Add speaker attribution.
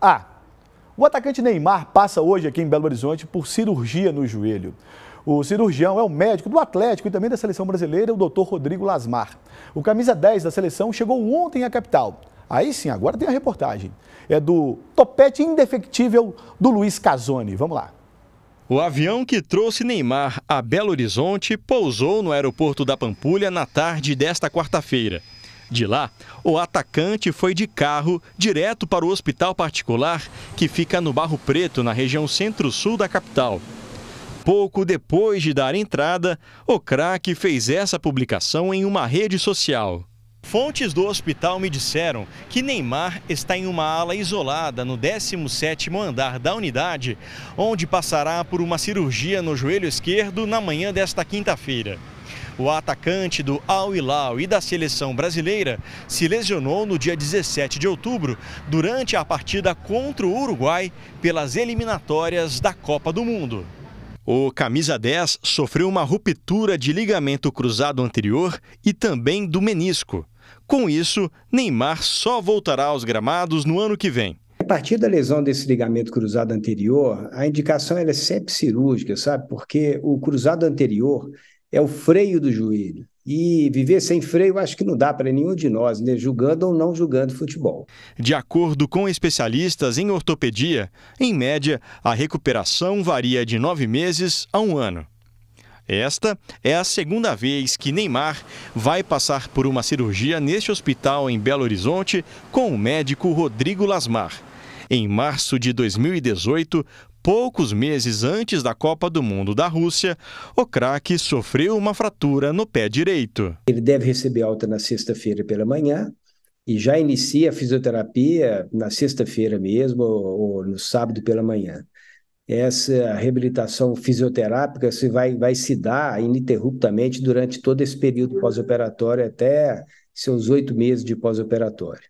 Speaker 1: A. Ah, o atacante Neymar passa hoje aqui em Belo Horizonte por cirurgia no joelho. O cirurgião é o médico do Atlético e também da seleção brasileira, o Dr. Rodrigo Lasmar. O camisa 10 da seleção chegou ontem à capital. Aí sim, agora tem a reportagem. É do topete indefectível do Luiz Casoni. Vamos lá.
Speaker 2: O avião que trouxe Neymar a Belo Horizonte pousou no aeroporto da Pampulha na tarde desta quarta-feira. De lá, o atacante foi de carro direto para o hospital particular que fica no Barro Preto, na região centro-sul da capital. Pouco depois de dar entrada, o craque fez essa publicação em uma rede social. Fontes do hospital me disseram que Neymar está em uma ala isolada no 17º andar da unidade, onde passará por uma cirurgia no joelho esquerdo na manhã desta quinta-feira. O atacante do Al Hilal e da seleção brasileira se lesionou no dia 17 de outubro, durante a partida contra o Uruguai pelas eliminatórias da Copa do Mundo. O camisa 10 sofreu uma ruptura de ligamento cruzado anterior e também do menisco. Com isso, Neymar só voltará aos gramados no ano que vem.
Speaker 3: A partir da lesão desse ligamento cruzado anterior, a indicação é sempre cirúrgica, sabe? Porque o cruzado anterior é o freio do joelho. E viver sem freio acho que não dá para nenhum de nós, né? julgando ou não julgando futebol.
Speaker 2: De acordo com especialistas em ortopedia, em média, a recuperação varia de nove meses a um ano. Esta é a segunda vez que Neymar vai passar por uma cirurgia neste hospital em Belo Horizonte com o médico Rodrigo Lasmar. Em março de 2018, poucos meses antes da Copa do Mundo da Rússia, o craque sofreu uma fratura no pé direito.
Speaker 3: Ele deve receber alta na sexta-feira pela manhã e já inicia a fisioterapia na sexta-feira mesmo ou no sábado pela manhã. Essa reabilitação fisioterápica se vai, vai se dar ininterruptamente durante todo esse período pós-operatório até seus oito meses de pós-operatório.